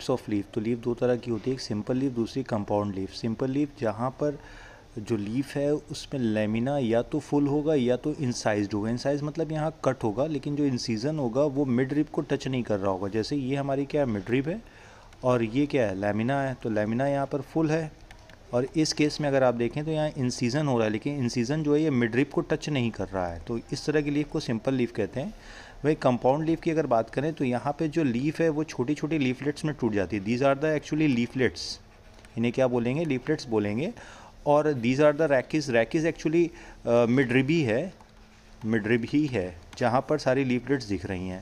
types of leaf तो leaf दो तरह की होती है एक सिंपल लीफ दूसरी कंपाउंड लीफ सिंपल लीफ जहाँ पर जो लीफ है उसमें लेमिना या तो फुल होगा या तो इनसाइज होगा इनसाइज मतलब यहाँ कट होगा लेकिन जो इनसीजन होगा वो मिड रिप को टच नहीं कर रहा होगा जैसे ये हमारी क्या मिड रिप है और ये क्या है लेमिना है तो लेमिना यहाँ पर फुल है और इस केस में अगर आप देखें तो यहाँ इंसीजन हो रहा है लेकिन इंसीजन जो है ये मिड्रिप को टच नहीं कर रहा है तो इस तरह की लीफ को सिंपल लीफ कहते हैं वही कंपाउंड लीफ की अगर बात करें तो यहाँ पे जो लीफ है वो छोटी छोटी लीफलेट्स में टूट जाती है these are the actually leaflets इन्हें क्या बोलेंगे लीफलेट्स बोलेंगे और these are the rachis rachis actually मिड्रिबी है मिडरिब ही है जहाँ पर सारी लीफलेट्स दिख रही हैं